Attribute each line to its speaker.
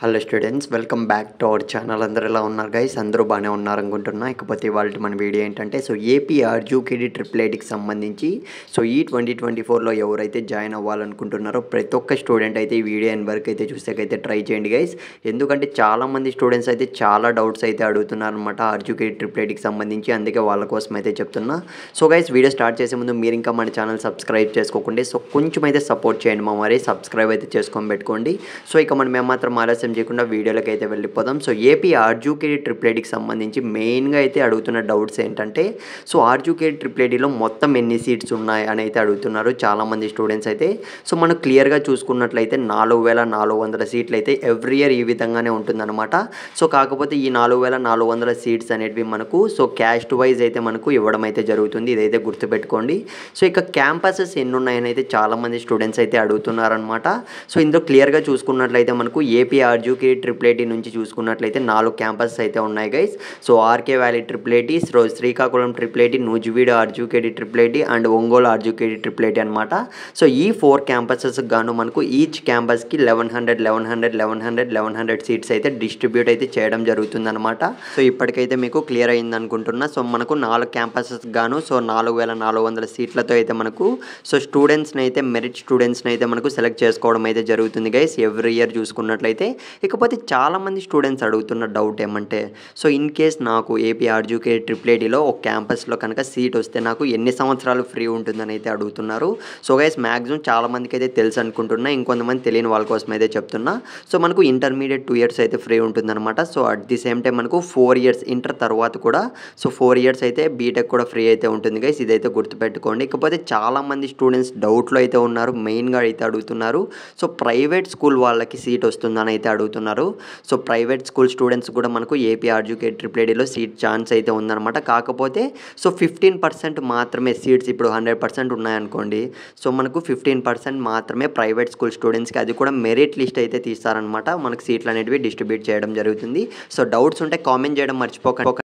Speaker 1: hello students welcome back to our channel అందరూ ఎలా ఉన్నారు గైస్ అందరూ బాగానే ఉన్నారు అనుకుంటున్నా ఇకపోతే వాళ్ళు మన వీడియో ఏంటంటే సో ఏపీ ఆర్జూకేడి ట్రిపుల్ ఎయిట్కి సంబంధించి సో ఈ ట్వంటీ ట్వంటీ ఫోర్లో ఎవరైతే జాయిన్ అవ్వాలనుకుంటున్నారో ప్రతి ఒక్క స్టూడెంట్ అయితే ఈ వీడియో అండ్ వరకు అయితే చూసేకైతే ట్రై చేయండి గైస్ ఎందుకంటే చాలామంది స్టూడెంట్స్ అయితే చాలా డౌట్స్ అయితే అడుగుతున్నారనమాట ఆర్జూకేడి ట్రిపుల్ ఎయిట్కి సంబంధించి అందుకే వాళ్ళ కోసం అయితే చెప్తున్నా సో గైస్ వీడియో స్టార్ట్ చేసే ముందు మీరు ఇంకా మన ఛానల్ సబ్స్క్రైబ్ చేసుకోకుండా సో కొంచెం అయితే సపోర్ట్ చేయండి మా మరి సబ్స్క్రైబ్ అయితే చేసుకొని పెట్టుకోండి సో ఇక మనం ఏమాత్రం ఆలస్యం ఆలస్యం చేయకుండా వీడియోలకు అయితే వెళ్ళిపోదాం సో ఏపీ ఆర్జూకే ట్రిప్లేడీకి సంబంధించి మెయిన్గా అయితే అడుగుతున్న డౌట్స్ ఏంటంటే సో ఆర్జూకే ట్రిప్లేడీలో మొత్తం ఎన్ని సీట్స్ ఉన్నాయి అని అయితే అడుగుతున్నారు చాలామంది స్టూడెంట్స్ అయితే సో మనం క్లియర్గా చూసుకున్నట్లయితే నాలుగు వేల నాలుగు వందల సీట్లు అయితే ఎవ్రీ ఇయర్ ఈ విధంగానే ఉంటుందన్నమాట సో కాకపోతే ఈ నాలుగు వేల నాలుగు వందల సీట్స్ అనేటివి మనకు సో క్యాస్ట్ వైజ్ అయితే మనకు ఇవ్వడం అయితే జరుగుతుంది ఇదైతే గుర్తుపెట్టుకోండి సో ఇక క్యాంపసెస్ ఎన్ని ఉన్నాయని అయితే చాలామంది స్టూడెంట్స్ అయితే అడుగుతున్నారనమాట సో ఇందులో క్లియర్గా చూసుకున్నట్లయితే మనకు ఏపీఆర్ అర్జుకి ట్రిప్లేటీ నుంచి చూసుకున్నట్లయితే నాలుగు క్యాంపస్ అయితే ఉన్నాయి guys so RK valley triple IT so Srikakulam triple IT Nuzvid RGUKT triple IT and Ongole RGUKT triple IT అనమాట సో ఈ ఫోర్ క్యాంపసెస్ గాను మనకు ఈచ్ క్యాంపస్కి eleven hundred eleven hundred eleven hundred eleven hundred seats అయితే డిస్ట్రిబ్యూట్ అయితే చేయడం జరుగుతుంది అనమాట సో ఇప్పటికైతే మీకు క్లియర్ అయింది అనుకుంటున్నా సో మనకు నాలుగు క్యాంపసెస్ గాను సో నాలుగు వేల నాలుగు వందల సీట్లతో అయితే మనకు సో స్టూడెంట్స్ని అయితే మెరిట్ స్టూడెంట్స్ని అయితే మనకు సెలెక్ట్ చేసుకోవడం అయితే జరుగుతుంది గైస్ ఎవ్రీ ఇయర్ చూసుకున్నట్లయితే ఇకపోతే చాలామంది స్టూడెంట్స్ అడుగుతున్న డౌట్ ఏమంటే సో ఇన్ కేస్ నాకు ఏపీఆర్జుకే ట్రిప్లేడీలో ఒక క్యాంపస్లో కనుక సీట్ వస్తే నాకు ఎన్ని సంవత్సరాలు ఫ్రీ ఉంటుందని అయితే అడుగుతున్నారు సో గైస్ మ్యాక్సిమం చాలామందికి అయితే తెలుసు అనుకుంటున్నా ఇంకొంతమంది తెలియని వాళ్ళ కోసం అయితే చెప్తున్నా సో మనకు ఇంటర్మీడియట్ టూ ఇయర్స్ అయితే ఫ్రీ ఉంటుందన్నమాట so at the same time మనకు ఫోర్ ఇయర్స్ ఇంటర్ తర్వాత కూడా సో ఫోర్ ఇయర్స్ అయితే బీటెక్ కూడా ఫ్రీ అయితే ఉంటుంది గైస్ ఇదైతే గుర్తుపెట్టుకోండి ఇకపోతే చాలామంది స్టూడెంట్స్ డౌట్లో అయితే ఉన్నారు మెయిన్గా అయితే అడుగుతున్నారు సో ప్రైవేట్ స్కూల్ వాళ్ళకి సీట్ వస్తుందని అయితే అడుగుతున్నారు సో ప్రైవేట్ స్కూల్ స్టూడెంట్స్ కూడా మనకు ఏపీ ఆర్జుకే ఐడిలో సీట్ ఛాన్స్ అయితే ఉందన్నమాట కాకపోతే సో ఫిఫ్టీన్ పర్సెంట్ మాత్రమే సీట్స్ ఇప్పుడు హండ్రెడ్ పర్సెంట్ ఉన్నాయనుకోండి సో మనకు ఫిఫ్టీన్ పర్సెంట్ మాత్రమే ప్రైవేట్ స్కూల్ స్టూడెంట్స్కి అది కూడా మెరిట్ లిస్ట్ అయితే తీస్తారనమాట మనకు సీట్లు అనేటివి డిస్ట్రిబ్యూట్ చేయడం జరుగుతుంది సో డౌట్స్ ఉంటే కామెంట్ చేయడం మర్చిపోకండి